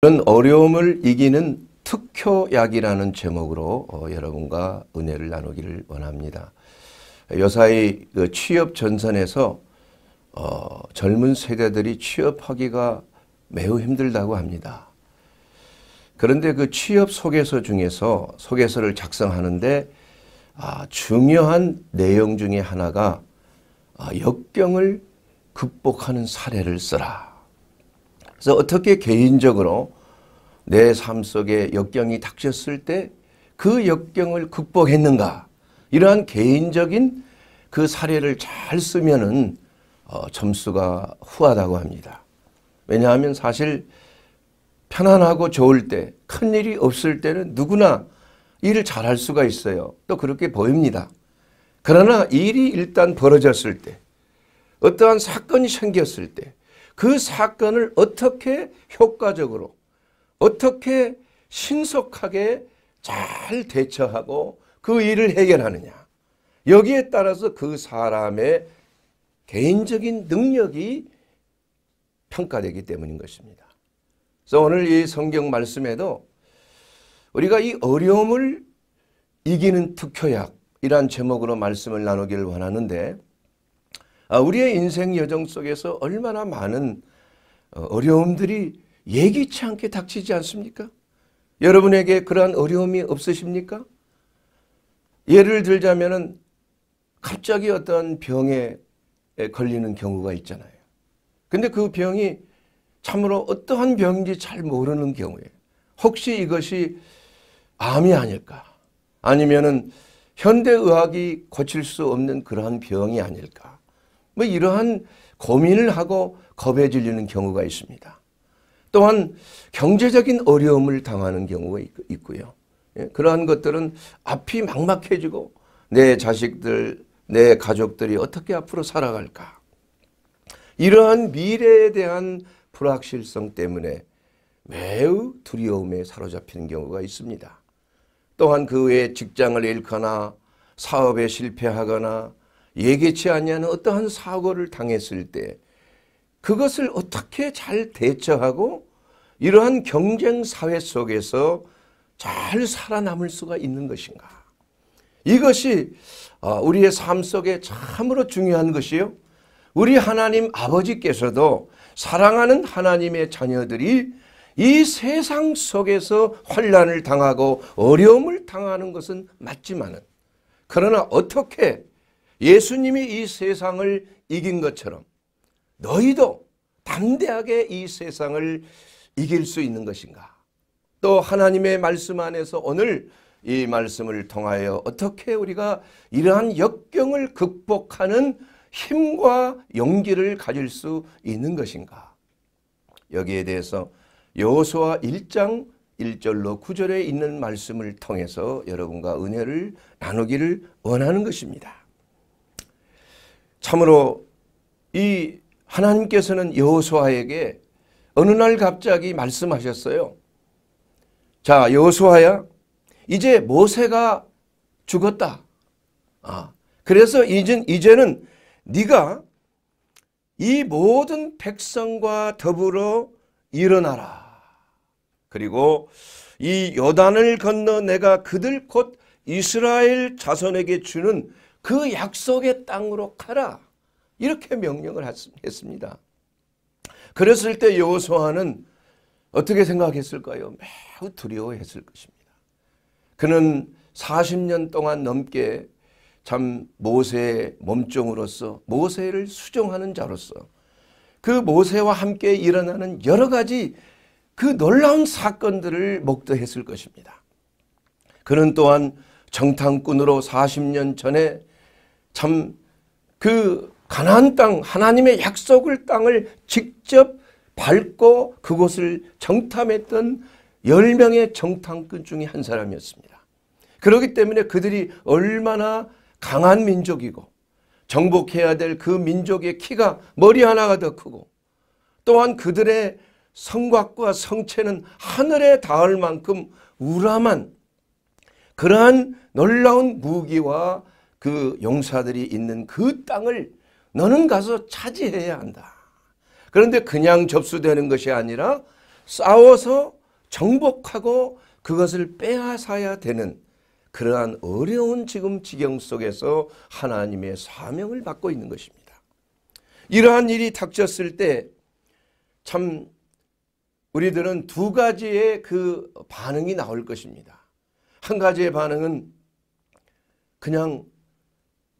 그런 어려움을 이기는 특효약이라는 제목으로 어, 여러분과 은혜를 나누기를 원합니다. 요사의 그 취업 전선에서 어, 젊은 세대들이 취업하기가 매우 힘들다고 합니다. 그런데 그 취업 소개서 중에서 소개서를 작성하는데 아, 중요한 내용 중에 하나가 아, 역경을 극복하는 사례를 써라 그래서 어떻게 개인적으로 내 삶 속에 역경이 닥쳤을 때 그 역경을 극복했는가 이러한 개인적인 그 사례를 잘 쓰면은 어, 점수가 후하다고 합니다. 왜냐하면 사실 편안하고 좋을 때 큰일이 없을 때는 누구나 일을 잘할 수가 있어요. 또 그렇게 보입니다. 그러나 일이 일단 벌어졌을 때 어떠한 사건이 생겼을 때그 사건을 어떻게 효과적으로 어떻게 신속하게 잘 대처하고 그 일을 해결하느냐 여기에 따라서 그 사람의 개인적인 능력이 평가되기 때문인 것입니다. 그래서 오늘 이 성경 말씀에도 우리가 이 어려움을 이기는 특효약이란 제목으로 말씀을 나누기를 원하는데 아, 우리의 인생 여정 속에서 얼마나 많은 어, 어려움들이 예기치 않게 닥치지 않습니까? 여러분에게 그러한 어려움이 없으십니까? 예를 들자면 갑자기 어떤 병에 걸리는 경우가 있잖아요. 근데 그 병이 참으로 어떠한 병인지 잘 모르는 경우에 혹시 이것이 암이 아닐까? 아니면 현대의학이 고칠 수 없는 그러한 병이 아닐까? 뭐 이러한 고민을 하고 겁에 질리는 경우가 있습니다. 또한 경제적인 어려움을 당하는 경우가 있고요. 예, 그러한 것들은 앞이 막막해지고 내 자식들, 내 가족들이 어떻게 앞으로 살아갈까. 이러한 미래에 대한 불확실성 때문에 매우 두려움에 사로잡히는 경우가 있습니다. 또한 그 외에 직장을 잃거나 사업에 실패하거나 예기치 않냐는 어떠한 사고를 당했을 때 그것을 어떻게 잘 대처하고 이러한 경쟁 사회 속에서 잘 살아남을 수가 있는 것인가. 이것이 아, 우리의 삶 속에 참으로 중요한 것이요. 우리 하나님 아버지께서도 사랑하는 하나님의 자녀들이 이 세상 속에서 환란을 당하고 어려움을 당하는 것은 맞지만은 그러나 어떻게 예수님이 이 세상을 이긴 것처럼 너희도 담대하게 이 세상을 이길 수 있는 것인가? 또 하나님의 말씀 안에서 오늘 이 말씀을 통하여 어떻게 우리가 이러한 역경을 극복하는 힘과 용기를 가질 수 있는 것인가? 여기에 대해서 여호수아 1장 1절로 9절에 있는 말씀을 통해서 여러분과 은혜를 나누기를 원하는 것입니다. 참으로 이 하나님께서는 여호수아에게 어느 날 갑자기 말씀하셨어요. 자, 여호수아야 이제 모세가 죽었다. 아, 그래서 이젠 이제는 네가 이 모든 백성과 더불어 일어나라. 그리고 이 요단을 건너 내가 그들 곧 이스라엘 자손에게 주는 그 약속의 땅으로 가라. 이렇게 명령을 했습니다. 그랬을 때 여호수아는 어떻게 생각했을까요? 매우 두려워했을 것입니다. 그는 40년 동안 넘게 참 모세의 몸종으로서 모세를 수종하는 자로서 그 모세와 함께 일어나는 여러 가지 그 놀라운 사건들을 목도했을 것입니다. 그는 또한 정탐꾼으로 40년 전에 참그 가나안 땅 하나님의 약속을 땅을 직접 밟고 그곳을 정탐했던 10명의 정탐꾼 중에 한 사람이었습니다. 그렇기 때문에 그들이 얼마나 강한 민족이고 정복해야 될 그 민족의 키가 머리 하나가 더 크고 또한 그들의 성곽과 성체는 하늘에 닿을 만큼 우람한 그러한 놀라운 무기와 그 용사들이 있는 그 땅을 너는 가서 차지해야 한다. 그런데 그냥 접수되는 것이 아니라 싸워서 정복하고 그것을 빼앗아야 되는 그러한 어려운 지금 지경 속에서 하나님의 사명을 받고 있는 것입니다. 이러한 일이 닥쳤을 때 참 우리들은 두 가지의 그 반응이 나올 것입니다. 한 가지의 반응은 그냥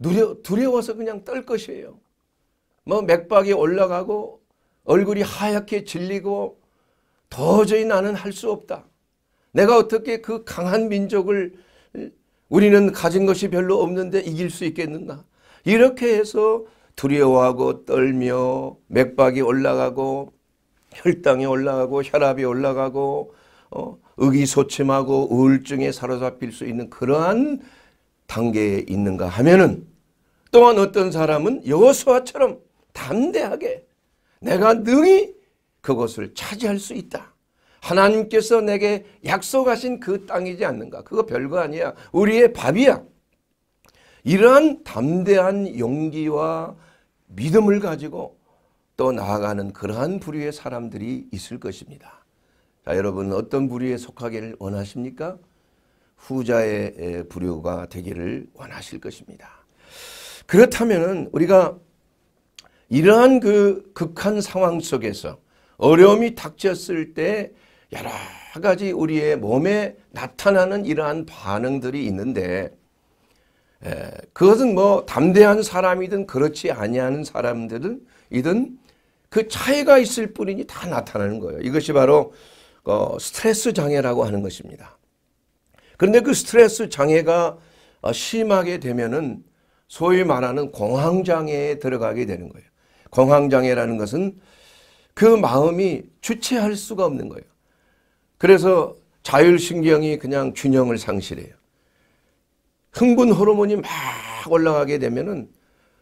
두려, 두려워서 그냥 떨 것이에요. 뭐 맥박이 올라가고 얼굴이 하얗게 질리고 도저히 나는 할 수 없다. 내가 어떻게 그 강한 민족을 우리는 가진 것이 별로 없는데 이길 수 있겠는가. 이렇게 해서 두려워하고 떨며 맥박이 올라가고 혈당이 올라가고 혈압이 올라가고 어, 의기소침하고 우울증에 사로잡힐 수 있는 그러한 단계에 있는가 하면은 또한 어떤 사람은 여호수아처럼 담대하게 내가 능히 그곳을 차지할 수 있다. 하나님께서 내게 약속하신 그 땅이지 않는가. 그거 별거 아니야. 우리의 밥이야. 이러한 담대한 용기와 믿음을 가지고 또 나아가는 그러한 부류의 사람들이 있을 것입니다. 자, 여러분 어떤 부류에 속하기를 원하십니까? 후자의 부류가 되기를 원하실 것입니다. 그렇다면 우리가 이러한 그 극한 상황 속에서 어려움이 닥쳤을 때 여러 가지 우리의 몸에 나타나는 이러한 반응들이 있는데 에, 그것은 뭐 담대한 사람이든 그렇지 아니하는 사람들은 이든 그 차이가 있을 뿐이니 다 나타나는 거예요. 이것이 바로 어, 스트레스 장애라고 하는 것입니다. 그런데 그 스트레스 장애가 어, 심하게 되면은 소위 말하는 공황장애에 들어가게 되는 거예요. 공황장애라는 것은 그 마음이 주체할 수가 없는 거예요. 그래서 자율신경이 그냥 균형을 상실해요. 흥분 호르몬이 막 올라가게 되면은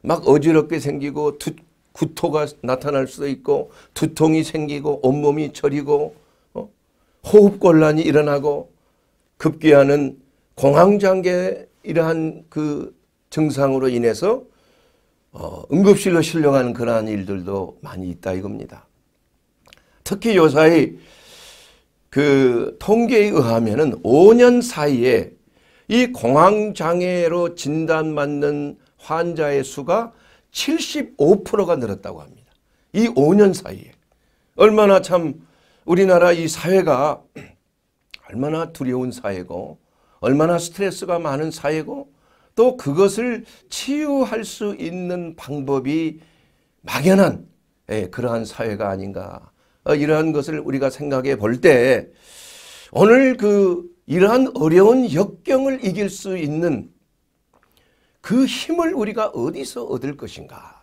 막 어지럽게 생기고 두, 구토가 나타날 수도 있고 두통이 생기고 온몸이 저리고 어? 호흡곤란이 일어나고 급기야는 공황장애 이러한 그 증상으로 인해서 어, 응급실로 실려가는 그러한 일들도 많이 있다 이겁니다. 특히 요사이 그 통계에 의하면은 5년 사이에 이 공황장애로 진단받는 환자의 수가 75%가 늘었다고 합니다. 이 5년 사이에. 얼마나 참 우리나라 이 사회가 얼마나 두려운 사회고 얼마나 스트레스가 많은 사회고 또 그것을 치유할 수 있는 방법이 막연한 예, 그러한 사회가 아닌가 어, 이러한 것을 우리가 생각해 볼 때 오늘 그 이러한 어려운 역경을 이길 수 있는 그 힘을 우리가 어디서 얻을 것인가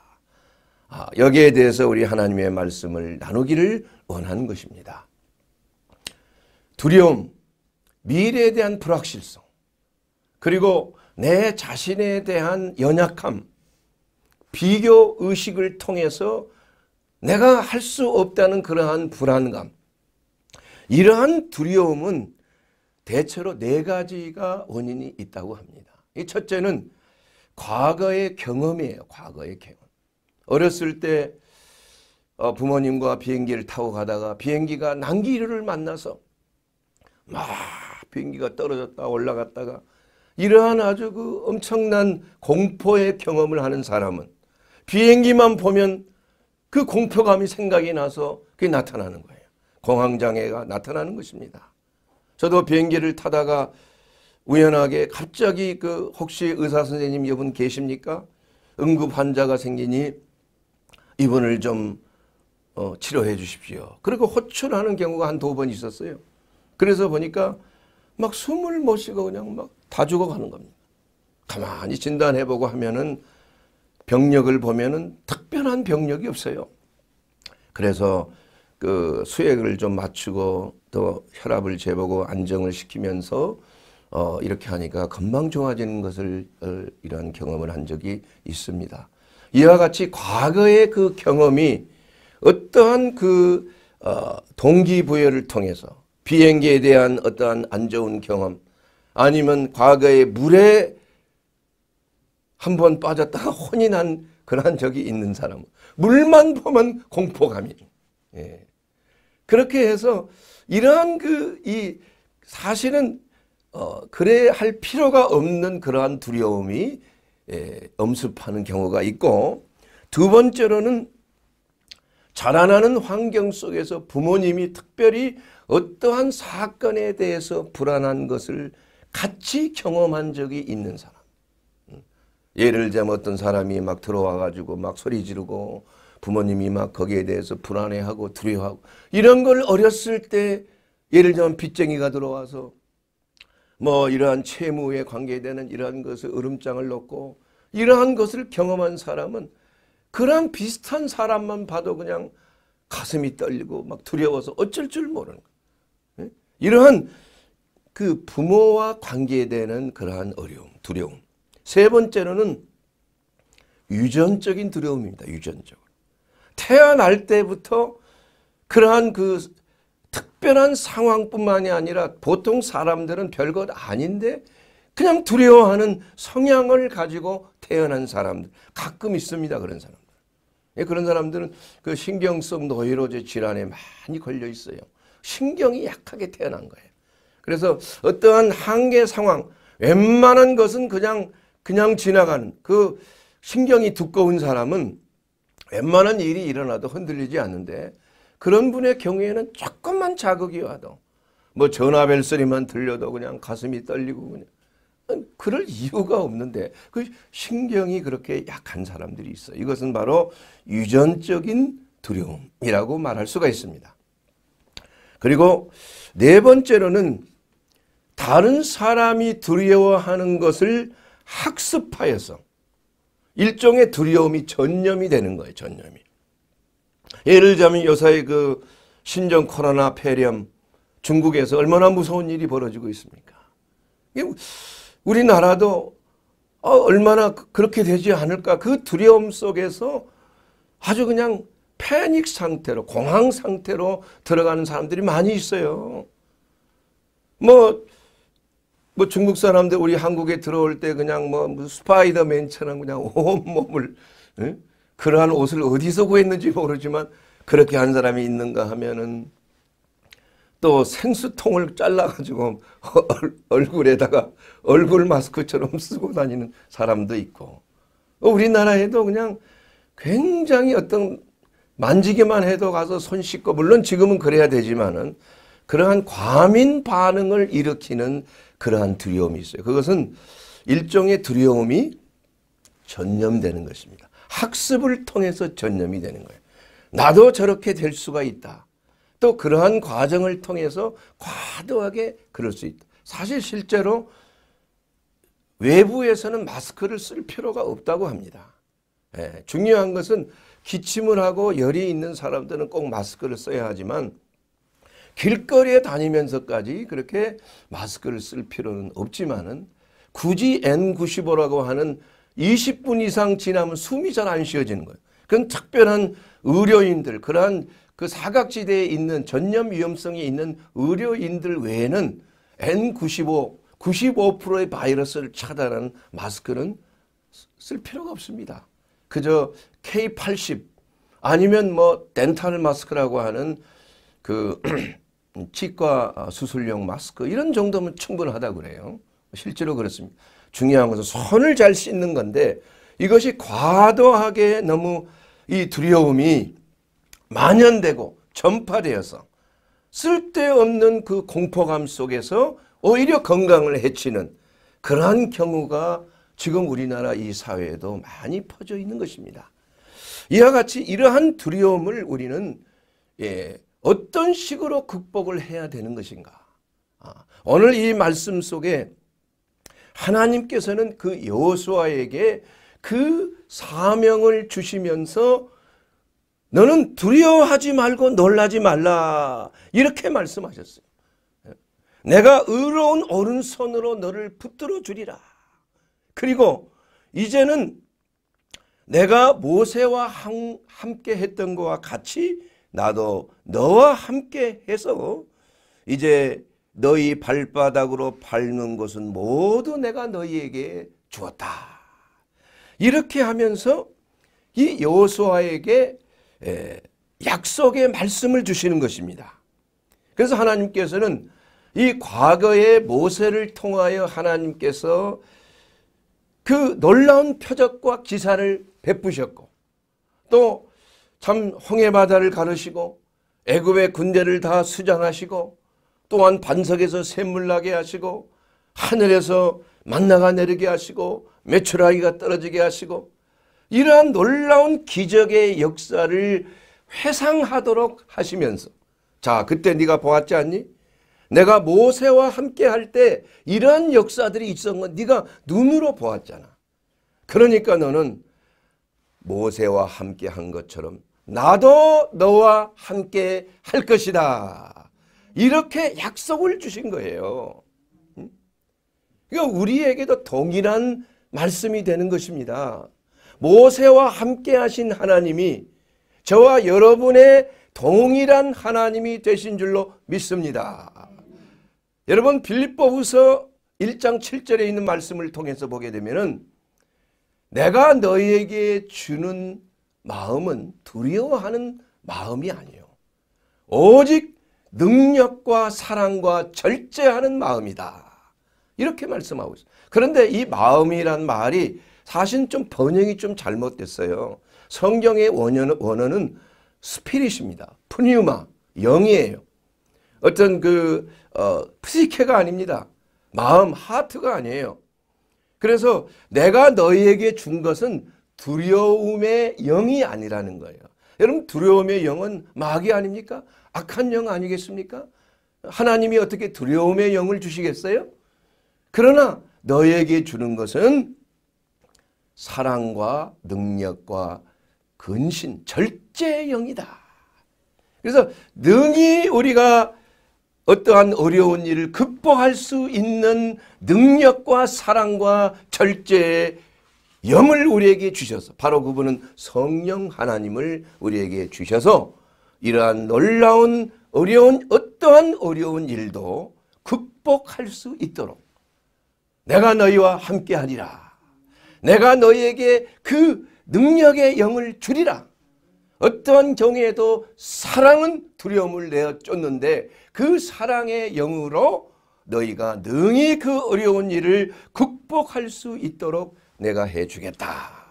아, 여기에 대해서 우리 하나님의 말씀을 나누기를 원하는 것입니다. 두려움, 미래에 대한 불확실성, 그리고 내 자신에 대한 연약함, 비교 의식을 통해서 내가 할 수 없다는 그러한 불안감, 이러한 두려움은 대체로 네 가지가 원인이 있다고 합니다. 이 첫째는 과거의 경험이에요. 과거의 경험. 어렸을 때 어, 부모님과 비행기를 타고 가다가 비행기가 난기류를 만나서 막 비행기가 떨어졌다 올라갔다가 이러한 아주 그 엄청난 공포의 경험을 하는 사람은 비행기만 보면 그 공포감이 생각이 나서 그게 나타나는 거예요. 공황장애가 나타나는 것입니다. 저도 비행기를 타다가 우연하게 갑자기 그 혹시 의사 선생님 여분 계십니까? 응급 환자가 생기니 이분을 좀어 치료해 주십시오. 그리고 호출하는 경우가 한 두 번 있었어요. 그래서 보니까 막 숨을 못 쉬고 그냥 막 다 죽어가는 겁니다. 가만히 진단해보고 하면은 병력을 보면은 특별한 병력이 없어요. 그래서 그 수액을 좀 맞추고 또 혈압을 재보고 안정을 시키면서 어 이렇게 하니까 금방 좋아지는 것을 어, 이러한 경험을 한 적이 있습니다. 이와 같이 과거의 그 경험이 어떠한 그어 동기부여를 통해서 비행기에 대한 어떠한 안 좋은 경험 아니면 과거에 물에 한 번 빠졌다가 혼이 난그러한 적이 있는 사람 물만 보면 공포감이 예. 그렇게 해서 이러한 그 이 사실은 어 그래 할 필요가 없는 그러한 두려움이 예, 엄습하는 경우가 있고 두 번째로는 자라나는 환경 속에서 부모님이 특별히 어떠한 사건에 대해서 불안한 것을 같이 경험한 적이 있는 사람. 음. 예를 들자면 어떤 사람이 막 들어와 가지고 막 소리 지르고 부모님이 막 거기에 대해서 불안해하고 두려워하고 이런 걸 어렸을 때 예를 들면 빚쟁이가 들어와서 뭐 이러한 채무에 관계되는 이러한 것을 으름장을 놓고 이러한 것을 경험한 사람은 그런 비슷한 사람만 봐도 그냥 가슴이 떨리고 막 두려워서 어쩔 줄 모르는 거예요. 이러한 그 부모와 관계에 대한 그러한 어려움, 두려움. 세 번째로는 유전적인 두려움입니다. 유전적으로. 태어날 때부터 그러한 그 특별한 상황뿐만이 아니라 보통 사람들은 별것 아닌데 그냥 두려워하는 성향을 가지고 태어난 사람들 가끔 있습니다. 그런 사람들. 예, 그런 사람들은 그 신경성 노이로제 질환에 많이 걸려 있어요. 신경이 약하게 태어난 거예요. 그래서 어떠한 한계 상황, 웬만한 것은 그냥 그냥 지나가는 그 신경이 두꺼운 사람은 웬만한 일이 일어나도 흔들리지 않는데 그런 분의 경우에는 조금만 자극이 와도 뭐 전화벨 소리만 들려도 그냥 가슴이 떨리고 그냥 음, 그럴 이유가 없는데 그 신경이 그렇게 약한 사람들이 있어 이것은 바로 유전적인 두려움이라고 말할 수가 있습니다. 그리고 네 번째로는 다른 사람이 두려워하는 것을 학습하여서 일종의 두려움이 전념이 되는 거예요. 전념이. 예를 들자면 요사이 그 신종 코로나 폐렴 중국에서 얼마나 무서운 일이 벌어지고 있습니까? 우리나라도 어, 얼마나 그, 그렇게 되지 않을까 그 두려움 속에서 아주 그냥 패닉 상태로 공황 상태로 들어가는 사람들이 많이 있어요. 뭐, 뭐 중국 사람들 우리 한국에 들어올 때 그냥 뭐, 뭐 스파이더맨처럼 그냥 온몸을 에? 그러한 옷을 어디서 구했는지 모르지만 그렇게 한 사람이 있는가 하면은 또 생수통을 잘라가지고 얼굴에다가 얼굴 마스크처럼 쓰고 다니는 사람도 있고 우리나라에도 그냥 굉장히 어떤 만지기만 해도 가서 손 씻고 물론 지금은 그래야 되지만은 그러한 과민 반응을 일으키는 그러한 두려움이 있어요. 그것은 일종의 두려움이 전염되는 것입니다. 학습을 통해서 전염이 되는 거예요. 나도 저렇게 될 수가 있다. 또 그러한 과정을 통해서 과도하게 그럴 수 있다. 사실 실제로 외부에서는 마스크를 쓸 필요가 없다고 합니다. 예, 중요한 것은 기침을 하고 열이 있는 사람들은 꼭 마스크를 써야 하지만 길거리에 다니면서까지 그렇게 마스크를 쓸 필요는 없지만은 굳이 N95라고 하는 20분 이상 지나면 숨이 잘 안 쉬어지는 거예요. 그건 특별한 의료인들 그러한 그 사각지대에 있는 전염 위험성이 있는 의료인들 외에는 N95 95%의 바이러스를 차단하는 마스크는 쓸 필요가 없습니다. 그저 K80 아니면 뭐 덴탈 마스크라고 하는 그 치과 아, 수술용 마스크 이런 정도면 충분하다 고 그래요. 실제로 그렇습니다. 중요한 것은 손을 잘 씻는 건데 이것이 과도하게 너무 이 두려움이 만연되고 전파되어서 쓸데없는 그 공포감 속에서 오히려 건강을 해치는 그러한 경우가 지금 우리나라 이 사회에도 많이 퍼져 있는 것입니다. 이와 같이 이러한 두려움을 우리는 예, 어떤 식으로 극복을 해야 되는 것인가. 아, 오늘 이 말씀 속에 하나님께서는 그 여호수아에게 그 사명을 주시면서 너는 두려워하지 말고 놀라지 말라 이렇게 말씀하셨어요. 예. 내가 의로운 오른손으로 너를 붙들어 주리라. 그리고 이제는 내가 모세와 함께 했던 것과 같이 나도 너와 함께 해서 이제 너희 발바닥으로 밟는 것은 모두 내가 너희에게 주었다. 이렇게 하면서 이 여호수아에게 약속의 말씀을 주시는 것입니다. 그래서 하나님께서는 이 과거의 모세를 통하여 하나님께서 그 놀라운 표적과 기사를 베푸셨고 또 참 홍해 바다를 가르시고 애굽의 군대를 다 수장하시고 또한 반석에서 샘물 나게 하시고 하늘에서 만나가 내리게 하시고 메추라기가 떨어지게 하시고 이러한 놀라운 기적의 역사를 회상하도록 하시면서 자 그때 네가 보았지 않니? 내가 모세와 함께 할 때 이러한 역사들이 있었던 건 네가 눈으로 보았잖아. 그러니까 너는 모세와 함께 한 것처럼 나도 너와 함께 할 것이다. 이렇게 약속을 주신 거예요. 그러니까 우리에게도 동일한 말씀이 되는 것입니다. 모세와 함께 하신 하나님이 저와 여러분의 동일한 하나님이 되신 줄로 믿습니다. 여러분 빌립보 후서 1장 7절에 있는 말씀을 통해서 보게 되면은 내가 너희에게 주는 마음은 두려워하는 마음이 아니요 오직 능력과 사랑과 절제하는 마음이다. 이렇게 말씀하고 있어요. 그런데 이 마음이란 말이 사실 좀 번역이 좀 잘못됐어요. 성경의 원어는 스피릿입니다. 푸니우마, 영이에요. 어떤 그 어, 피지케가 아닙니다. 마음, 하트가 아니에요. 그래서 내가 너희에게 준 것은 두려움의 영이 아니라는 거예요. 여러분 두려움의 영은 마귀 아닙니까? 악한 영 아니겠습니까? 하나님이 어떻게 두려움의 영을 주시겠어요? 그러나 너에게 주는 것은 사랑과 능력과 근신, 절제의 영이다. 그래서 능히 우리가 어떠한 어려운 일을 극복할 수 있는 능력과 사랑과 절제의 영을 우리에게 주셔서 바로 그분은 성령 하나님을 우리에게 주셔서 이러한 놀라운 어려운 어떠한 어려운 일도 극복할 수 있도록 내가 너희와 함께 하리라 내가 너희에게 그 능력의 영을 주리라 어떠한 경우에도 사랑은 두려움을 내어 쫓는데 그 사랑의 영으로 너희가 능히 그 어려운 일을 극복할 수 있도록 내가 해주겠다.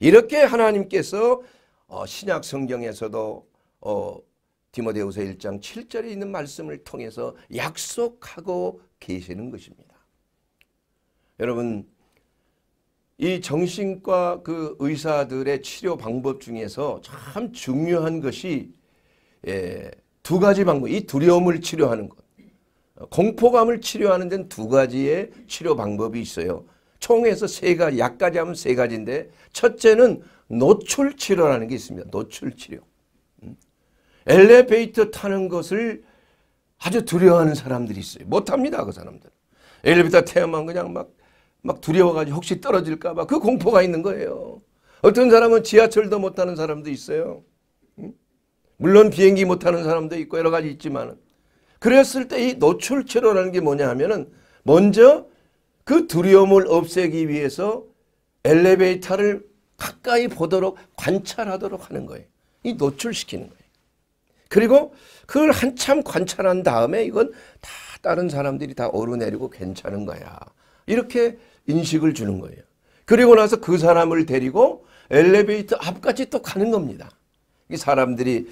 이렇게 하나님께서 어, 신약 성경에서도 어, 디모데후서 1장 7절에 있는 말씀을 통해서 약속하고 계시는 것입니다. 여러분 이 정신과 그 의사들의 치료 방법 중에서 참 중요한 것이 예, 두 가지 방법. 이 두려움을 치료하는 것. 공포감을 치료하는 데는 두 가지의 치료 방법이 있어요. 총에서 세 가지, 약까지 하면 세 가지인데 첫째는 노출 치료라는 게 있습니다. 노출 치료. 음. 엘리베이터 타는 것을 아주 두려워하는 사람들이 있어요. 못합니다. 그 사람들. 엘리베이터 태우면 그냥 막, 막 두려워가지고 혹시 떨어질까 봐 그 공포가 있는 거예요. 어떤 사람은 지하철도 못 타는 사람도 있어요. 물론 비행기 못하는 사람도 있고 여러 가지 있지만 그랬을 때 이 노출 체로라는 게 뭐냐 하면은 먼저 그 두려움을 없애기 위해서 엘리베이터를 가까이 보도록 관찰하도록 하는 거예요. 이 노출시키는 거예요. 그리고 그걸 한참 관찰한 다음에 이건 다 다른 사람들이 다 오르내리고 괜찮은 거야. 이렇게 인식을 주는 거예요. 그리고 나서 그 사람을 데리고 엘리베이터 앞까지 또 가는 겁니다. 이 사람들이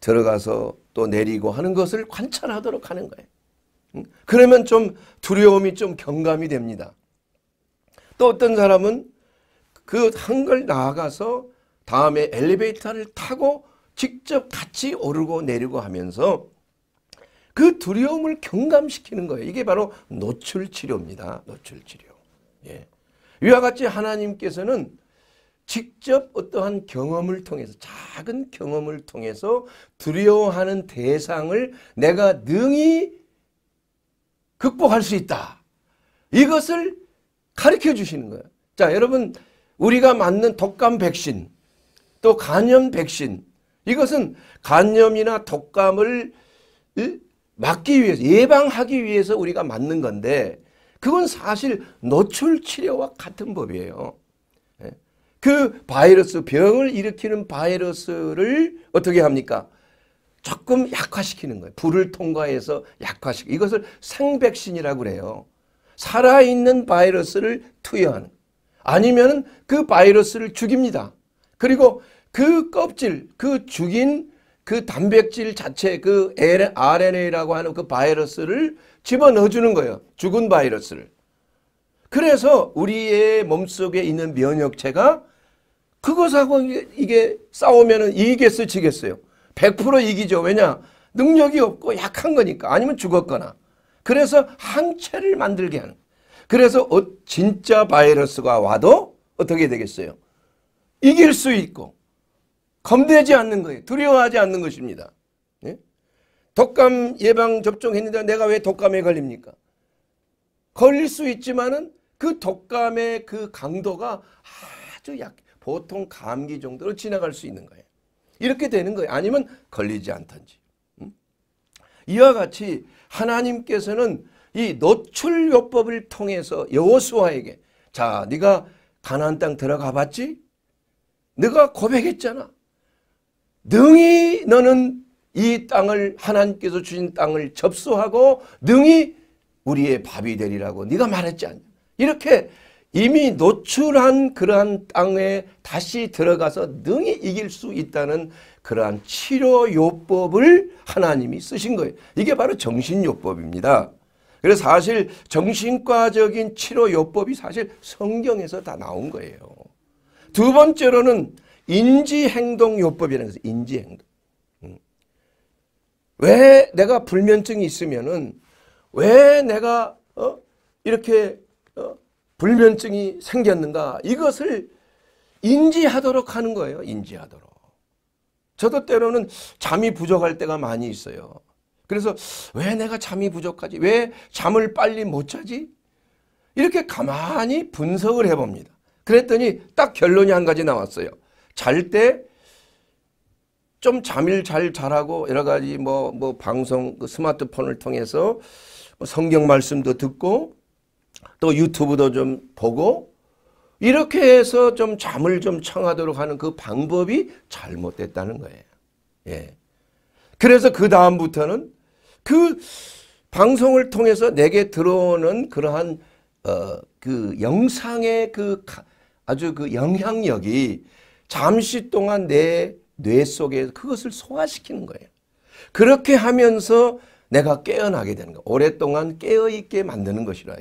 들어가서 또 내리고 하는 것을 관찰하도록 하는 거예요. 그러면 좀 두려움이 좀 경감이 됩니다. 또 어떤 사람은 그 한 걸 나아가서 다음에 엘리베이터를 타고 직접 같이 오르고 내리고 하면서 그 두려움을 경감시키는 거예요. 이게 바로 노출 치료입니다. 노출 치료. 예. 이와 같이 하나님께서는 직접 어떠한 경험을 통해서 작은 경험을 통해서 두려워하는 대상을 내가 능히 극복할 수 있다. 이것을 가르쳐 주시는 거예요. 자 여러분 우리가 맞는 독감 백신 또 간염 백신 이것은 간염이나 독감을 막기 위해서 예방하기 위해서 우리가 맞는 건데 그건 사실 노출 치료와 같은 법이에요. 그 바이러스 병을 일으키는 바이러스를 어떻게 합니까? 조금 약화시키는 거예요. 불을 통과해서 약화시키 이것을 생백신이라고 그래요. 살아있는 바이러스를 투여하는 아니면 그 바이러스를 죽입니다. 그리고 그 껍질, 그 죽인 그 단백질 자체 그 RNA라고 하는 그 바이러스를 집어넣어주는 거예요. 죽은 바이러스를. 그래서 우리의 몸속에 있는 면역체가 그것하고 이게, 이게 싸우면 이기겠어요? 지겠어요? 100% 이기죠. 왜냐? 능력이 없고 약한 거니까 아니면 죽었거나 그래서 항체를 만들게 하는 그래서 어, 진짜 바이러스가 와도 어떻게 되겠어요? 이길 수 있고 겁내지 않는 거예요. 두려워하지 않는 것입니다. 네? 독감 예방 접종했는데 내가 왜 독감에 걸립니까? 걸릴 수 있지만은 그 독감의 그 강도가 아주 약해 보통 감기 정도로 지나갈 수 있는 거예요. 이렇게 되는 거예요. 아니면 걸리지 않던지. 음? 이와 같이 하나님께서는 이 노출요법을 통해서 여호수아에게 자 네가 가나안 땅 들어가 봤지? 네가 고백했잖아. 능히 너는 이 땅을 하나님께서 주신 땅을 접수하고 능히 우리의 밥이 되리라고 네가 말했지 않냐. 이렇게 이미 노출한 그러한 땅에 다시 들어가서 능히 이길 수 있다는 그러한 치료요법을 하나님이 쓰신 거예요. 이게 바로 정신요법입니다. 그래서 사실 정신과적인 치료요법이 사실 성경에서 다 나온 거예요. 두 번째로는 인지행동요법이라는 것은 인지행동. 음. 왜 내가 불면증이 있으면은 왜 내가 어? 이렇게 불면증이 생겼는가 이것을 인지하도록 하는 거예요. 인지하도록. 저도 때로는 잠이 부족할 때가 많이 있어요. 그래서 왜 내가 잠이 부족하지? 왜 잠을 빨리 못 자지? 이렇게 가만히 분석을 해봅니다. 그랬더니 딱 결론이 한 가지 나왔어요. 잘 때 좀 잠을 잘 자라고 여러 가지 뭐, 뭐 방송 그 스마트폰을 통해서 뭐 성경 말씀도 듣고 또 유튜브도 좀 보고 이렇게 해서 좀 잠을 좀 청하도록 하는 그 방법이 잘못됐다는 거예요. 예. 그래서 그 다음부터는 그 방송을 통해서 내게 들어오는 그러한 어, 그 영상의 그 아주 그 영향력이 잠시 동안 내 뇌 속에 그것을 소화시키는 거예요. 그렇게 하면서 내가 깨어나게 되는 거 오랫동안 깨어있게 만드는 것이라.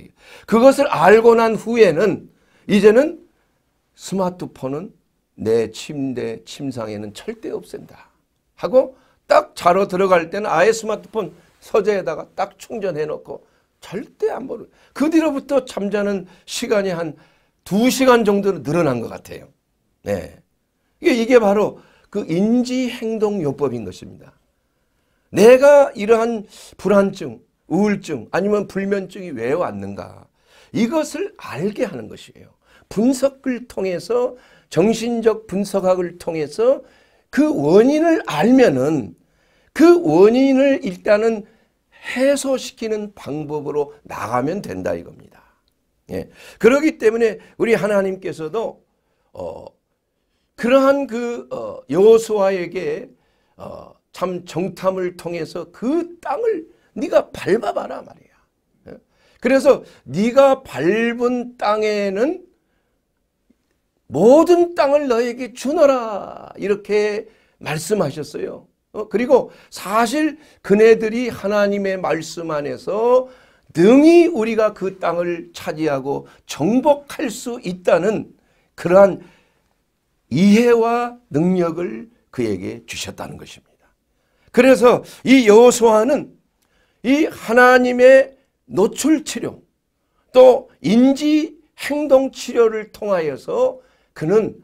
그것을 알고 난 후에는 이제는 스마트폰은 내 침대, 침상에는 절대 없앤다. 하고 딱 자러 들어갈 때는 아예 스마트폰 서재에다가 딱 충전해놓고 절대 안 보는. 그 뒤로부터 잠자는 시간이 한 2시간 정도로 늘어난 것 같아요. 네. 이게 바로 그 인지행동요법인 것입니다. 내가 이러한 불안증, 우울증 아니면 불면증이 왜 왔는가 이것을 알게 하는 것이에요. 분석을 통해서 정신적 분석학을 통해서 그 원인을 알면은 그 원인을 일단은 해소시키는 방법으로 나가면 된다 이겁니다. 예. 그러기 때문에 우리 하나님께서도 어, 그러한 그 어, 여호수아에게 어, 참 정탐을 통해서 그 땅을 네가 밟아봐라 말이야. 예? 그래서 네가 밟은 땅에는 모든 땅을 너에게 주너라 이렇게 말씀하셨어요. 어, 그리고 사실 그네들이 하나님의 말씀 안에서 능히 우리가 그 땅을 차지하고 정복할 수 있다는 그러한 이해와 능력을 그에게 주셨다는 것입니다. 그래서 이 여호수아는 이 하나님의 노출 치료 또 인지 행동 치료를 통하여서 그는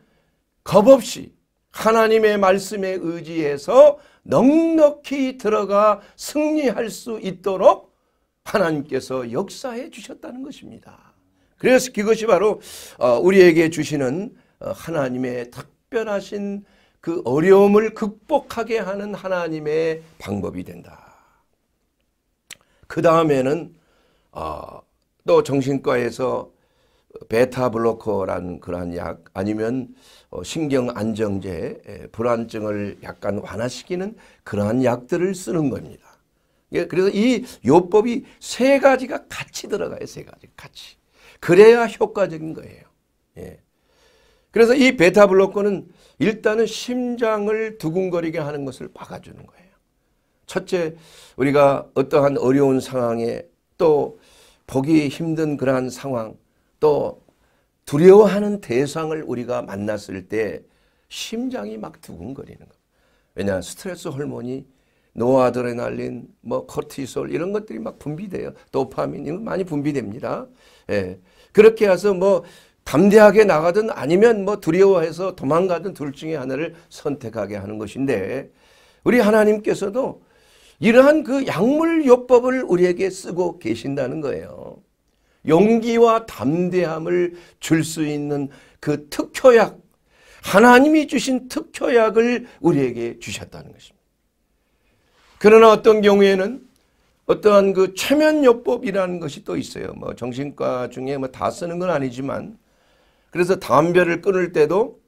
겁 없이 하나님의 말씀에 의지해서 넉넉히 들어가 승리할 수 있도록 하나님께서 역사해 주셨다는 것입니다. 그래서 그것이 바로 어, 우리에게 주시는 어, 하나님의 특별하신 그 어려움을 극복하게 하는 하나님의 방법이 된다. 그 다음에는 어, 또 정신과에서 베타 블로커라는 그러약 아니면 어, 신경 안정제 예, 불안증을 약간 완화시키는 그러한 약들을 쓰는 겁니다. 예, 그래서 이 요법이 세 가지가 같이 들어가요. 세 가지 같이. 그래야 효과적인 거예요. 예. 그래서 이 베타 블로커는 일단은 심장을 두근거리게 하는 것을 막아주는 거예요. 첫째, 우리가 어떠한 어려운 상황에 또 보기 힘든 그러한 상황 또 두려워하는 대상을 우리가 만났을 때 심장이 막 두근거리는 겁니다. 왜냐 스트레스 호르몬이 노아드레날린, 뭐 코티솔 이런 것들이 막 분비돼요. 도파민 이런 많이 분비됩니다. 예. 그렇게 해서 뭐 담대하게 나가든 아니면 뭐 두려워해서 도망가든 둘 중에 하나를 선택하게 하는 것인데 우리 하나님께서도 이러한 그 약물요법을 우리에게 쓰고 계신다는 거예요. 용기와 담대함을 줄 수 있는 그 특효약 하나님이 주신 특효약을 우리에게 주셨다는 것입니다. 그러나 어떤 경우에는 어떠한 그 최면요법이라는 것이 또 있어요. 뭐 정신과 중에 뭐 다 쓰는 건 아니지만 그래서 담배를 끊을 때도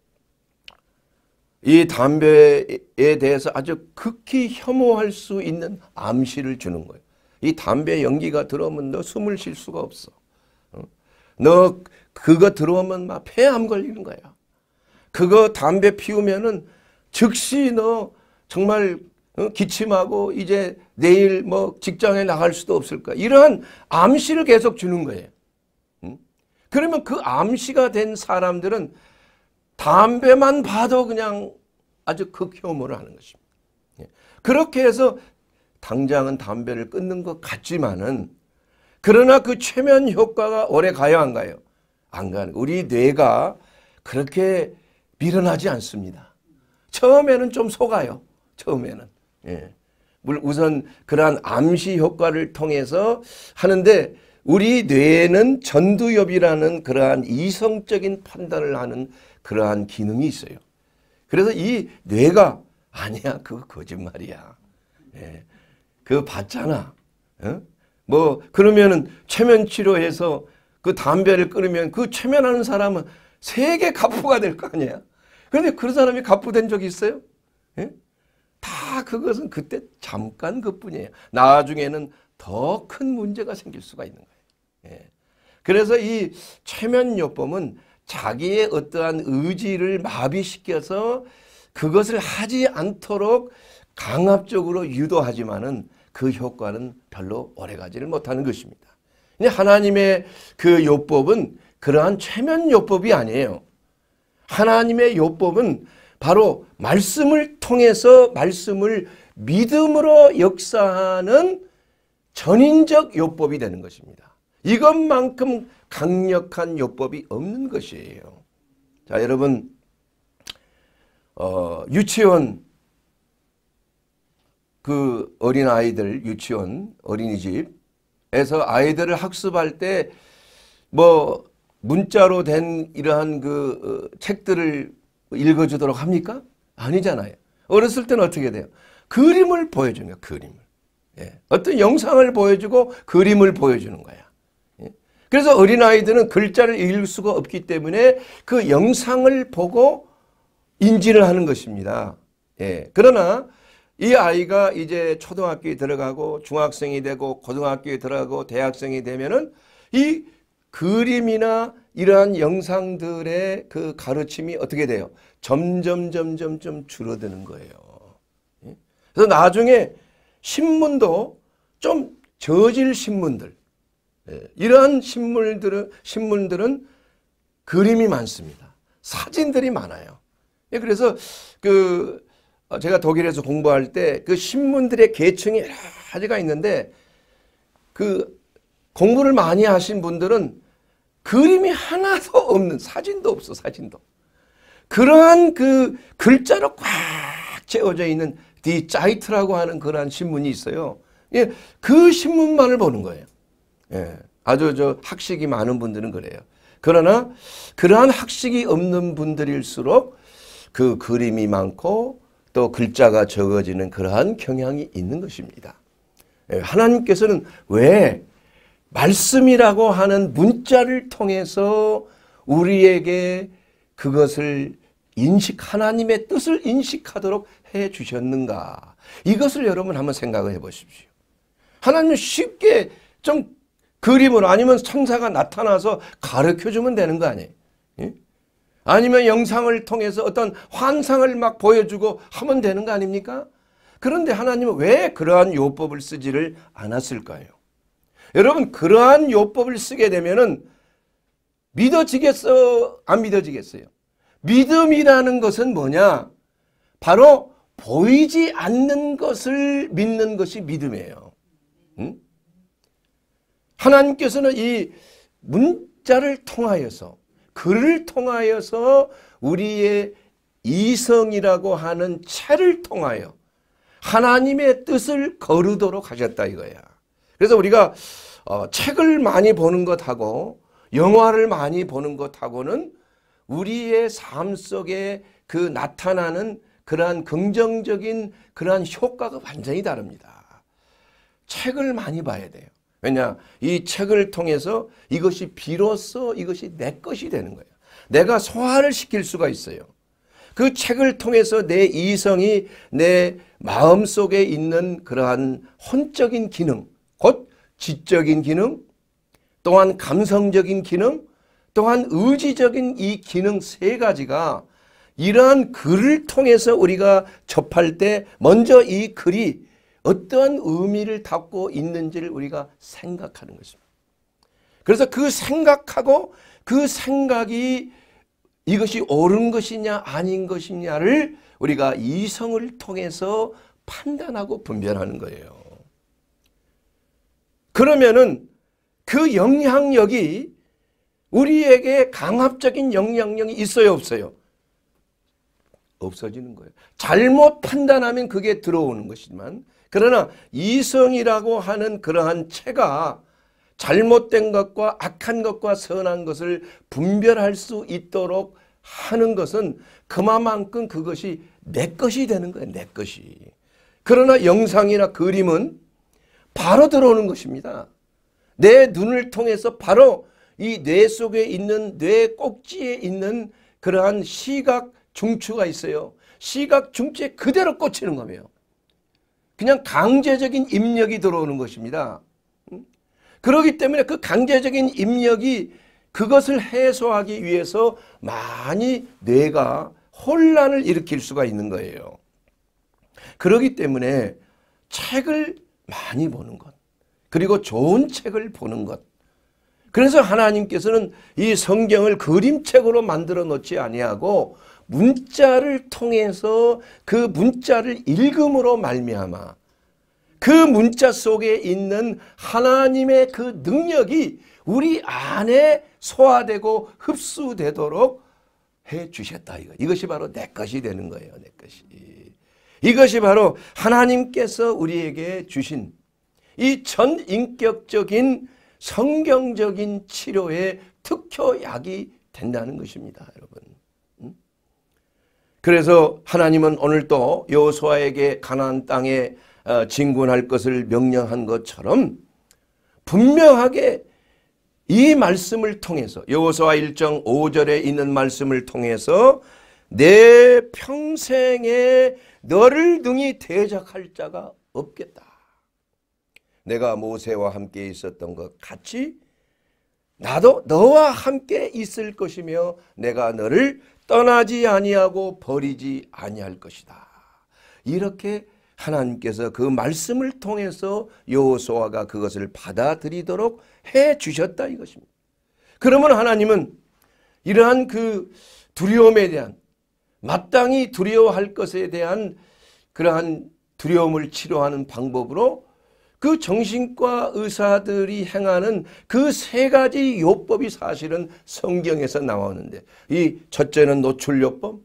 이 담배에 대해서 아주 극히 혐오할 수 있는 암시를 주는 거예요. 이 담배 연기가 들어오면 너 숨을 쉴 수가 없어. 너 그거 들어오면 막 폐암 걸리는 거야. 그거 담배 피우면은 즉시 너 정말 기침하고 이제 내일 뭐 직장에 나갈 수도 없을 거야. 이러한 암시를 계속 주는 거예요. 그러면 그 암시가 된 사람들은 담배만 봐도 그냥 아주 극혐오를 하는 것입니다. 예. 그렇게 해서 당장은 담배를 끊는 것 같지만은 그러나 그 최면 효과가 오래 가요 안 가요? 안 가는 요 우리 뇌가 그렇게 미련하지 않습니다. 처음에는 좀 속아요. 처음에는. 예. 우선 그러한 암시 효과를 통해서 하는데 우리 뇌에는 전두엽이라는 그러한 이성적인 판단을 하는 그러한 기능이 있어요. 그래서 이 뇌가 아니야 그거 거짓말이야. 예. 그거 봤잖아. 어? 뭐 그러면은 최면 치료해서 그 담배를 끊으면 그 최면하는 사람은 세계 가부가 될 거 아니야. 그런데 그런 사람이 가부된 적이 있어요? 예? 다 그것은 그때 잠깐 그뿐이에요. 나중에는 더 큰 문제가 생길 수가 있는 거예요. 예. 그래서 이 최면요법은 자기의 어떠한 의지를 마비시켜서 그것을 하지 않도록 강압적으로 유도하지만은 그 효과는 별로 오래가지를 못하는 것입니다. 하나님의 그 요법은 그러한 최면 요법이 아니에요. 하나님의 요법은 바로 말씀을 통해서 말씀을 믿음으로 역사하는 전인적 요법이 되는 것입니다. 이것만큼 강력한 요법이 없는 것이에요. 자 여러분 어, 유치원 그 어린아이들 유치원 어린이집에서 아이들을 학습할 때 뭐 문자로 된 이러한 그 어, 책들을 읽어주도록 합니까? 아니잖아요. 어렸을 때는 어떻게 돼요? 그림을 보여주는 거야 그림을. 예. 어떤 영상을 보여주고 그림을 보여주는 거야. 그래서 어린아이들은 글자를 읽을 수가 없기 때문에 그 영상을 보고 인지를 하는 것입니다. 예. 그러나 이 아이가 이제 초등학교에 들어가고 중학생이 되고 고등학교에 들어가고 대학생이 되면은 이 그림이나 이러한 영상들의 그 가르침이 어떻게 돼요? 점점 점점 점 줄어드는 거예요. 예? 그래서 나중에 신문도 좀 저질 신문들 예, 이런 신문들은, 신문들은 그림이 많습니다. 사진들이 많아요. 예, 그래서 그 어, 제가 독일에서 공부할 때 그 신문들의 계층이 여러 가지가 있는데 그 공부를 많이 하신 분들은 그림이 하나도 없는 사진도 없어 사진도 그러한 그 글자로 꽉 채워져 있는 디 짜이트라고 하는 그러한 신문이 있어요. 예, 그 신문만을 보는 거예요. 예. 아주 저 학식이 많은 분들은 그래요. 그러나 그러한 학식이 없는 분들일수록 그 그림이 많고 또 글자가 적어지는 그러한 경향이 있는 것입니다. 예. 하나님께서는 왜 말씀이라고 하는 문자를 통해서 우리에게 그것을 인식 하나님의 뜻을 인식하도록 해 주셨는가? 이것을 여러분 한번 생각을 해 보십시오. 하나님 쉽게 좀 그림으로 아니면 천사가 나타나서 가르쳐주면 되는 거 아니에요. 예? 아니면 영상을 통해서 어떤 환상을 막 보여주고 하면 되는 거 아닙니까? 그런데 하나님은 왜 그러한 요법을 쓰지를 않았을까요? 여러분 그러한 요법을 쓰게 되면은 믿어지겠어 안 믿어지겠어요? 믿음이라는 것은 뭐냐? 바로 보이지 않는 것을 믿는 것이 믿음이에요. 하나님께서는 이 문자를 통하여서 글을 통하여서 우리의 이성이라고 하는 체를 통하여 하나님의 뜻을 거르도록 하셨다 이거야. 그래서 우리가 어, 책을 많이 보는 것하고 영화를 많이 보는 것하고는 우리의 삶 속에 그 나타나는 그러한 긍정적인 그러한 효과가 완전히 다릅니다. 책을 많이 봐야 돼요. 왜냐 이 책을 통해서 이것이 비로소 이것이 내 것이 되는 거예요. 내가 소화를 시킬 수가 있어요. 그 책을 통해서 내 이성이 내 마음속에 있는 그러한 혼적인 기능 곧 지적인 기능 또한 감성적인 기능 또한 의지적인 이 기능 세 가지가 이러한 글을 통해서 우리가 접할 때 먼저 이 글이 어떠한 의미를 담고 있는지를 우리가 생각하는 것입니다. 그래서 그 생각하고 그 생각이 이것이 옳은 것이냐 아닌 것이냐를 우리가 이성을 통해서 판단하고 분별하는 거예요. 그러면은 그 영향력이 우리에게 강압적인 영향력이 있어요 없어요? 없어지는 거예요. 잘못 판단하면 그게 들어오는 것이지만 그러나 이성이라고 하는 그러한 체가 잘못된 것과 악한 것과 선한 것을 분별할 수 있도록 하는 것은 그만큼 그것이 내 것이 되는 거예요. 내 것이. 그러나 영상이나 그림은 바로 들어오는 것입니다. 내 눈을 통해서 바로 이 뇌 속에 있는 뇌 꼭지에 있는 그러한 시각 중추가 있어요. 시각 중추에 그대로 꽂히는 거예요. 그냥 강제적인 입력이 들어오는 것입니다. 그러기 때문에 그 강제적인 입력이 그것을 해소하기 위해서 많이 뇌가 혼란을 일으킬 수가 있는 거예요. 그러기 때문에 책을 많이 보는 것 그리고 좋은 책을 보는 것 그래서 하나님께서는 이 성경을 그림책으로 만들어 놓지 아니하고 문자를 통해서 그 문자를 읽음으로 말미암아 그 문자 속에 있는 하나님의 그 능력이 우리 안에 소화되고 흡수되도록 해 주셨다. 이거. 이것이 바로 내 것이 되는 거예요. 내 것이. 이것이 바로 하나님께서 우리에게 주신 이 전인격적인 성경적인 치료의 특효약이 된다는 것입니다. 여러분. 그래서 하나님은 오늘 또 여호수아에게 가나안 땅에 어, 진군할 것을 명령한 것처럼 분명하게 이 말씀을 통해서 여호수아 1장 5절에 있는 말씀을 통해서 내 평생에 너를 등이 대적할 자가 없겠다. 내가 모세와 함께 있었던 것 같이 나도 너와 함께 있을 것이며 내가 너를 떠나지 아니하고 버리지 아니할 것이다. 이렇게 하나님께서 그 말씀을 통해서 여호아가 그것을 받아들이도록 해 주셨다 이것입니다. 그러면 하나님은 이러한 그 두려움에 대한 마땅히 두려워할 것에 대한 그러한 두려움을 치료하는 방법으로 그 정신과 의사들이 행하는 그 세 가지 요법이 사실은 성경에서 나오는데 이 첫째는 노출요법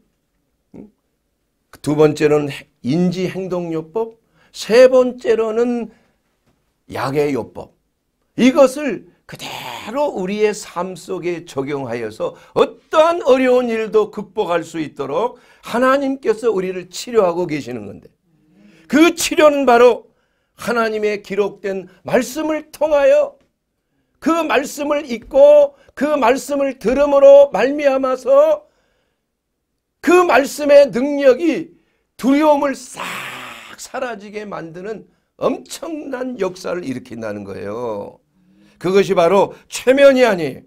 두 번째는 인지행동요법 세 번째로는 약의요법 이것을 그대로 우리의 삶 속에 적용하여서 어떠한 어려운 일도 극복할 수 있도록 하나님께서 우리를 치료하고 계시는 건데 그 치료는 바로 하나님의 기록된 말씀을 통하여 그 말씀을 읽고 그 말씀을 들음으로 말미암아서 그 말씀의 능력이 두려움을 싹 사라지게 만드는 엄청난 역사를 일으킨다는 거예요. 그것이 바로 최면이 아니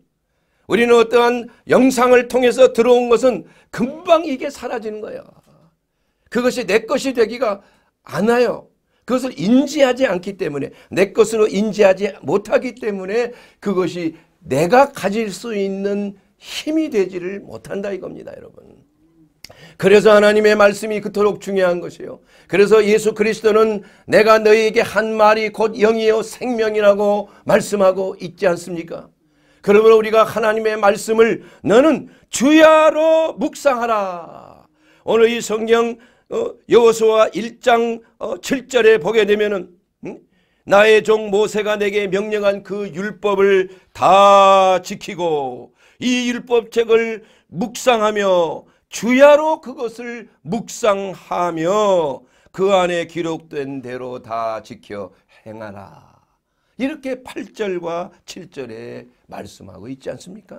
우리는 어떠한 영상을 통해서 들어온 것은 금방 이게 사라지는 거예요. 그것이 내 것이 되기가 않아요. 그것을 인지하지 않기 때문에 내 것으로 인지하지 못하기 때문에 그것이 내가 가질 수 있는 힘이 되지를 못한다 이겁니다 여러분. 그래서 하나님의 말씀이 그토록 중요한 것이요. 그래서 예수 그리스도는 내가 너희에게 한 말이 곧 영이요 생명이라고 말씀하고 있지 않습니까? 그러므로 우리가 하나님의 말씀을 너는 주야로 묵상하라. 오늘 이 성경 어, 여호수아 1장 7절에 어, 보게 되면은 나의 종 모세가 내게 명령한 그 율법을 다 지키고 이 율법책을 묵상하며 주야로 그것을 묵상하며 그 안에 기록된 대로 다 지켜 행하라. 이렇게 8절과 7절에 말씀하고 있지 않습니까?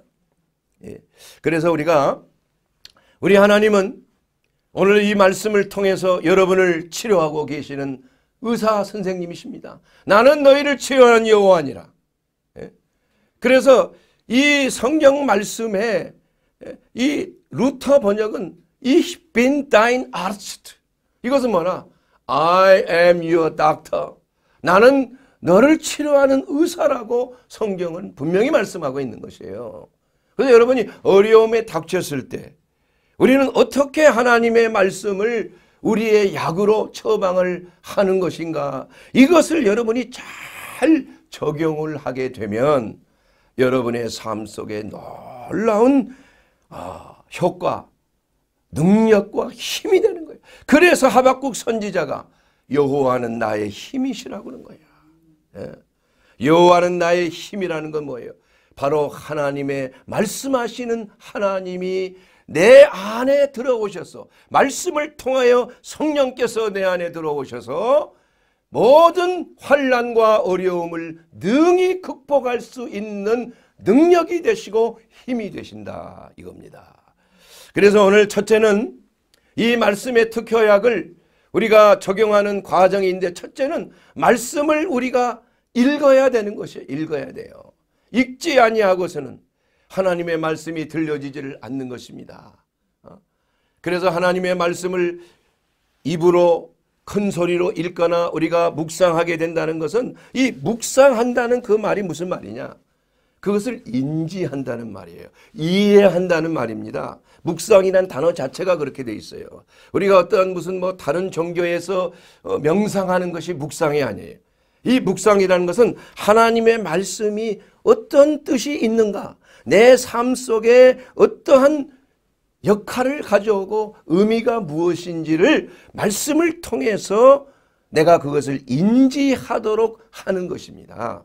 예. 그래서 우리가 우리 하나님은 오늘 이 말씀을 통해서 여러분을 치료하고 계시는 의사 선생님이십니다. 나는 너희를 치료하는 여호와 니라 예? 그래서 이 성경 말씀에 예? 이 루터 번역은 Ich bin dein Arzt. 이것은 뭐나 I am your doctor. 나는 너를 치료하는 의사라고 성경은 분명히 말씀하고 있는 것이에요. 그래서 여러분이 어려움에 닥쳤을 때 우리는 어떻게 하나님의 말씀을 우리의 약으로 처방을 하는 것인가 이것을 여러분이 잘 적용을 하게 되면 여러분의 삶 속에 놀라운 아, 효과, 능력과 힘이 되는 거예요. 그래서 하박국 선지자가 여호와는 나의 힘이시라고 하는 거예요. 예. 여호와는 나의 힘이라는 건 뭐예요? 바로 하나님의 말씀하시는 하나님이 내 안에 들어오셔서 말씀을 통하여 성령께서 내 안에 들어오셔서 모든 환란과 어려움을 능히 극복할 수 있는 능력이 되시고 힘이 되신다 이겁니다. 그래서 오늘 첫째는 이 말씀의 특효약을 우리가 적용하는 과정인데 첫째는 말씀을 우리가 읽어야 되는 것이 에요 읽어야 돼요. 읽지 아니하고서는 하나님의 말씀이 들려지지를 않는 것입니다. 어? 그래서 하나님의 말씀을 입으로 큰 소리로 읽거나 우리가 묵상하게 된다는 것은 이 묵상한다는 그 말이 무슨 말이냐? 그것을 인지한다는 말이에요. 이해한다는 말입니다. 묵상이란 단어 자체가 그렇게 돼 있어요. 우리가 어떤 무슨 뭐 다른 종교에서 어, 명상하는 것이 묵상이 아니에요. 이 묵상이라는 것은 하나님의 말씀이 어떤 뜻이 있는가 내삶 속에 어떠한 역할을 가져오고 의미가 무엇인지를 말씀을 통해서 내가 그것을 인지하도록 하는 것입니다.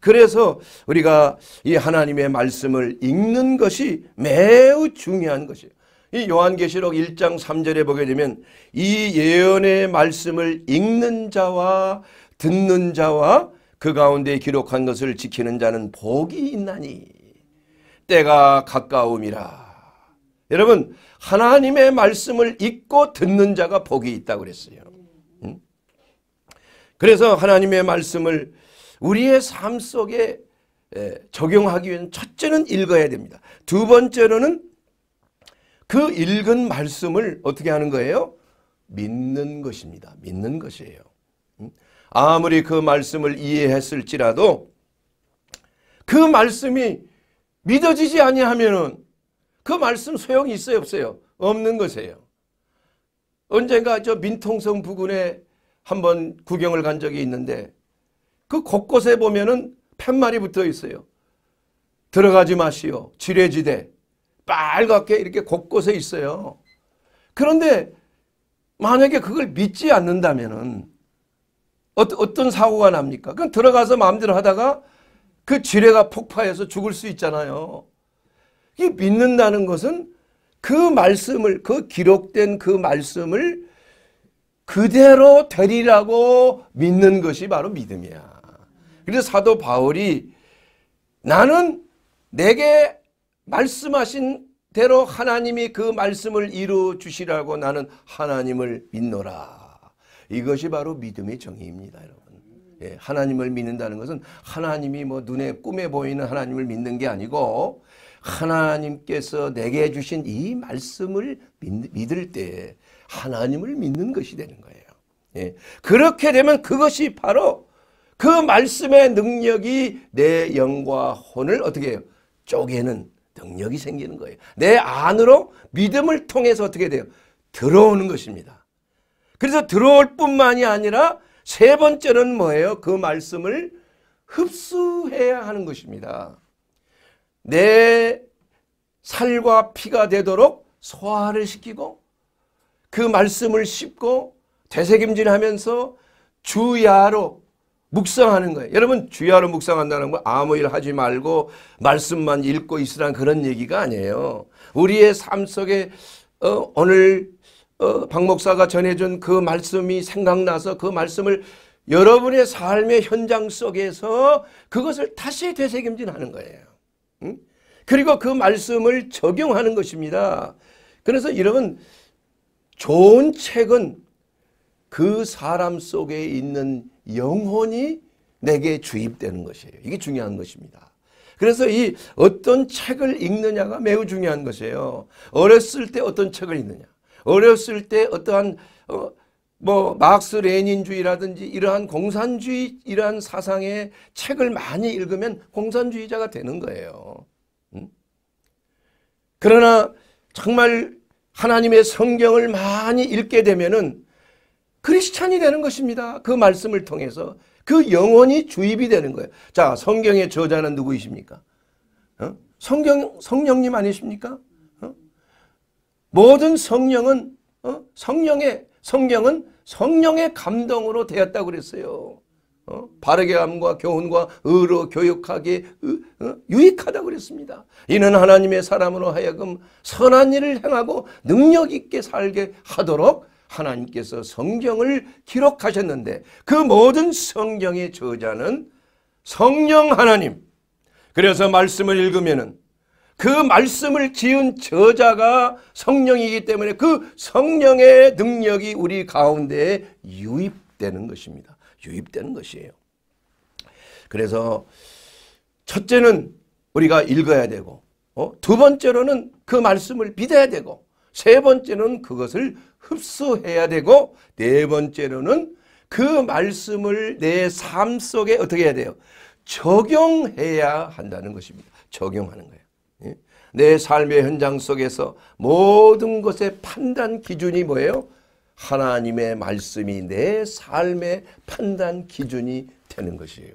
그래서 우리가 이 하나님의 말씀을 읽는 것이 매우 중요한 것이에요. 이 요한계시록 1장 3절에 보게 되면 이 예언의 말씀을 읽는 자와 듣는 자와 그 가운데 기록한 것을 지키는 자는 복이 있나니 때가 가까움이라. 여러분 하나님의 말씀을 읽고 듣는 자가 복이 있다고 그랬어요. 그래서 하나님의 말씀을 우리의 삶 속에 적용하기 위해 첫째는 읽어야 됩니다. 두 번째로는 그 읽은 말씀을 어떻게 하는 거예요? 믿는 것입니다. 믿는 것이에요. 아무리 그 말씀을 이해했을지라도 그 말씀이 믿어지지 아니하면은 그 말씀 소용이 있어요 없어요? 없는 것이에요. 언젠가 저 민통성 부근에 한번 구경을 간 적이 있는데 그 곳곳에 보면은 팻말이 붙어 있어요. 들어가지 마시오. 지뢰지대. 빨갛게 이렇게 곳곳에 있어요. 그런데 만약에 그걸 믿지 않는다면은 어떤 사고가 납니까? 그럼 들어가서 마음대로 하다가 그 지뢰가 폭파해서 죽을 수 있잖아요. 이 믿는다는 것은 그 말씀을 그 기록된 그 말씀을 그대로 되리라고 믿는 것이 바로 믿음이야. 그래서 사도 바울이 나는 내게 말씀하신 대로 하나님이 그 말씀을 이루어 주시라고 나는 하나님을 믿노라. 이것이 바로 믿음의 정의입니다. 여러분. 예, 하나님을 믿는다는 것은 하나님이 뭐 눈에 꿈에 보이는 하나님을 믿는 게 아니고 하나님께서 내게 주신 이 말씀을 믿, 을때 하나님을 믿는 것이 되는 거예요. 예, 그렇게 되면 그것이 바로 그 말씀의 능력이 내 영과 혼을 어떻게 해요? 쪼개는 능력이 생기는 거예요. 내 안으로 믿음을 통해서 어떻게 돼요? 들어오는 것입니다. 그래서 들어올 뿐만이 아니라 세 번째는 뭐예요? 그 말씀을 흡수해야 하는 것입니다. 내 살과 피가 되도록 소화를 시키고 그 말씀을 씹고 되새김질하면서 주야로 묵상하는 거예요. 여러분 주야로 묵상한다는 건 아무 일 하지 말고 말씀만 읽고 있으란 그런 얘기가 아니에요. 우리의 삶 속에 어, 오늘 어, 박 목사가 전해준 그 말씀이 생각나서 그 말씀을 여러분의 삶의 현장 속에서 그것을 다시 되새김질하는 거예요. 응? 그리고 그 말씀을 적용하는 것입니다. 그래서 여러분 좋은 책은 그 사람 속에 있는 영혼이 내게 주입되는 것이에요. 이게 중요한 것입니다. 그래서 이 어떤 책을 읽느냐가 매우 중요한 것이에요. 어렸을 때 어떤 책을 읽느냐. 어렸을 때 어떠한 어, 뭐 마크스 레닌주의라든지 이러한 공산주의 이러한 사상의 책을 많이 읽으면 공산주의자가 되는 거예요. 음? 그러나 정말 하나님의 성경을 많이 읽게 되면은 크리스찬이 되는 것입니다. 그 말씀을 통해서 그 영혼이 주입이 되는 거예요. 자, 성경의 저자는 누구이십니까? 어? 성경 성령님 아니십니까? 모든 성령은 어? 성령의 성경은 성령의 감동으로 되었다고 그랬어요. 어? 바르게 함과 교훈과 의로 교육하기에 어? 유익하다고 그랬습니다. 이는 하나님의 사람으로 하여금 선한 일을 행하고 능력 있게 살게 하도록 하나님께서 성경을 기록하셨는데 그 모든 성경의 저자는 성령 하나님. 그래서 말씀을 읽으면 그 말씀을 지은 저자가 성령이기 때문에 그 성령의 능력이 우리 가운데에 유입되는 것입니다. 유입되는 것이에요. 그래서 첫째는 우리가 읽어야 되고 어? 두 번째로는 그 말씀을 믿어야 되고 세 번째는 그것을 흡수해야 되고 네 번째로는 그 말씀을 내 삶 속에 어떻게 해야 돼요? 적용해야 한다는 것입니다. 적용하는 거예요. 내 삶의 현장 속에서 모든 것의 판단 기준이 뭐예요? 하나님의 말씀이 내 삶의 판단 기준이 되는 것이에요.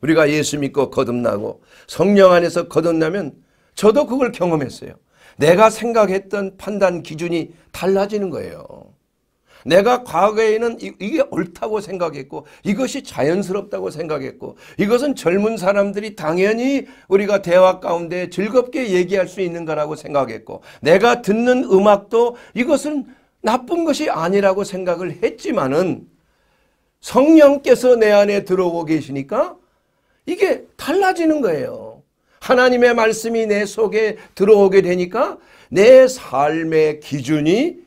우리가 예수 믿고 거듭나고 성령 안에서 거듭나면 저도 그걸 경험했어요. 내가 생각했던 판단 기준이 달라지는 거예요. 내가 과거에는 이게 옳다고 생각했고 이것이 자연스럽다고 생각했고 이것은 젊은 사람들이 당연히 우리가 대화 가운데 즐겁게 얘기할 수 있는 거라고 생각했고 내가 듣는 음악도 이것은 나쁜 것이 아니라고 생각을 했지만은 성령께서 내 안에 들어오고 계시니까 이게 달라지는 거예요. 하나님의 말씀이 내 속에 들어오게 되니까 내 삶의 기준이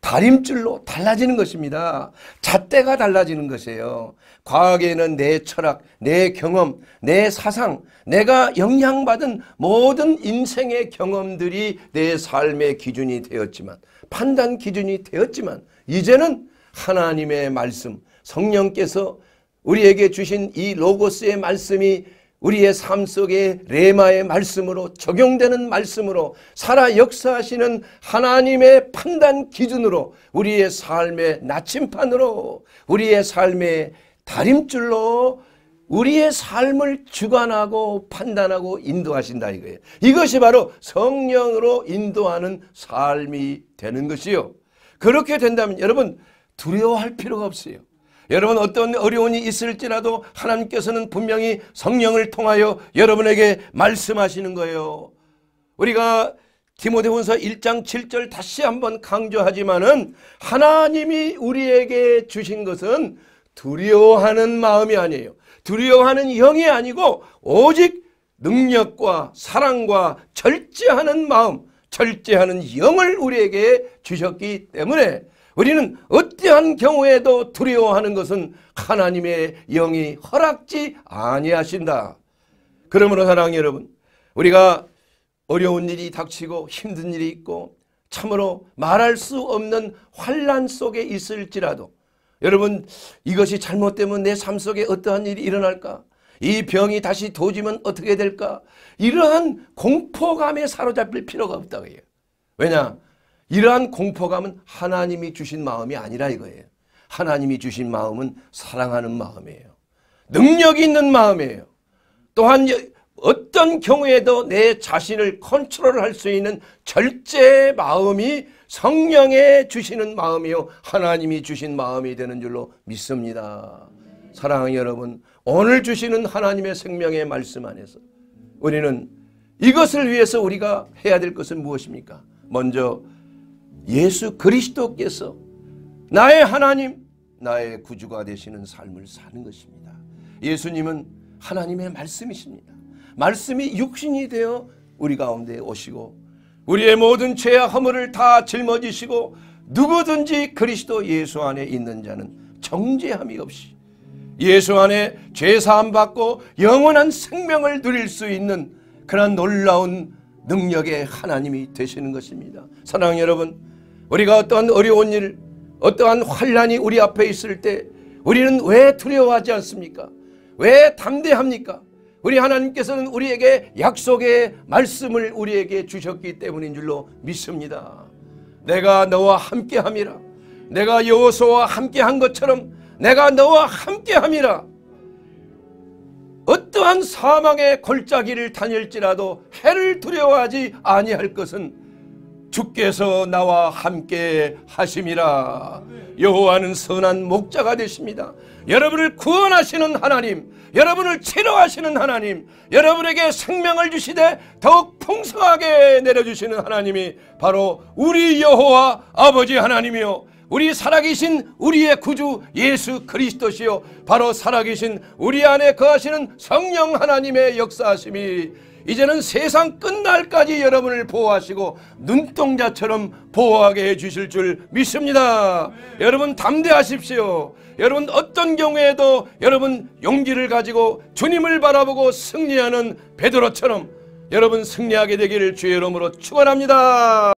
다림줄로 달라지는 것입니다. 잣대가 달라지는 것이에요. 과학에는 내 철학, 내 경험, 내 사상, 내가 영향받은 모든 인생의 경험들이 내 삶의 기준이 되었지만 판단 기준이 되었지만 이제는 하나님의 말씀, 성령께서 우리에게 주신 이 로고스의 말씀이 우리의 삶 속에 레마의 말씀으로 적용되는 말씀으로 살아 역사하시는 하나님의 판단 기준으로 우리의 삶의 나침판으로 우리의 삶의 다림줄로 우리의 삶을 주관하고 판단하고 인도하신다 이거예요. 이것이 바로 성령으로 인도하는 삶이 되는 것이요. 그렇게 된다면 여러분 두려워할 필요가 없어요. 여러분 어떤 어려움이 있을지라도 하나님께서는 분명히 성령을 통하여 여러분에게 말씀하시는 거예요. 우리가 디모데후서 1장 7절 다시 한번 강조하지만은 하나님이 우리에게 주신 것은 두려워하는 마음이 아니에요. 두려워하는 영이 아니고 오직 능력과 사랑과 절제하는 마음, 절제하는 영을 우리에게 주셨기 때문에 우리는 어떠한 경우에도 두려워하는 것은 하나님의 영이 허락지 아니하신다. 그러므로 사랑 여러분 우리가 어려운 일이 닥치고 힘든 일이 있고 참으로 말할 수 없는 환란 속에 있을지라도 여러분 이것이 잘못되면 내 삶 속에 어떠한 일이 일어날까? 이 병이 다시 도지면 어떻게 될까? 이러한 공포감에 사로잡힐 필요가 없다고 해요. 왜냐? 이러한 공포감은 하나님이 주신 마음이 아니라 이거예요. 하나님이 주신 마음은 사랑하는 마음이에요. 능력이 있는 마음이에요. 또한 어떤 경우에도 내 자신을 컨트롤할 수 있는 절제의 마음이 성령에 주시는 마음이요 하나님이 주신 마음이 되는 줄로 믿습니다. 사랑하는 여러분 오늘 주시는 하나님의 생명의 말씀 안에서 우리는 이것을 위해서 우리가 해야 될 것은 무엇입니까? 먼저 예수 그리스도께서 나의 하나님, 나의 구주가 되시는 삶을 사는 것입니다. 예수님은 하나님의 말씀이십니다. 말씀이 육신이 되어 우리 가운데 오시고 우리의 모든 죄와 허물을 다 짊어지시고 누구든지 그리스도 예수 안에 있는 자는 정죄함이 없이 예수 안에 죄사함 받고 영원한 생명을 누릴 수 있는 그런 놀라운 능력의 하나님이 되시는 것입니다. 사랑 여러분 우리가 어떠한 어려운 일, 어떠한 환란이 우리 앞에 있을 때 우리는 왜 두려워하지 않습니까? 왜 담대합니까? 우리 하나님께서는 우리에게 약속의 말씀을 우리에게 주셨기 때문인 줄로 믿습니다. 내가 너와 함께 함이라. 내가 여호수와 함께 한 것처럼 내가 너와 함께 함이라. 어떠한 사망의 골짜기를 다닐지라도 해를 두려워하지 아니할 것은 주께서 나와 함께 하심이라 여호와는 선한 목자가 되십니다 여러분을 구원하시는 하나님 여러분을 치료하시는 하나님 여러분에게 생명을 주시되 더욱 풍성하게 내려주시는 하나님이 바로 우리 여호와 아버지 하나님이요 우리 살아계신 우리의 구주 예수 그리스도시요 바로 살아계신 우리 안에 거하시는 성령 하나님의 역사하심이 이제는 세상 끝날까지 여러분을 보호하시고 눈동자처럼 보호하게 해주실 줄 믿습니다. 네. 여러분 담대하십시오. 여러분 어떤 경우에도 여러분 용기를 가지고 주님을 바라보고 승리하는 베드로처럼 여러분 승리하게 되기를 주의 이름으로 축원합니다.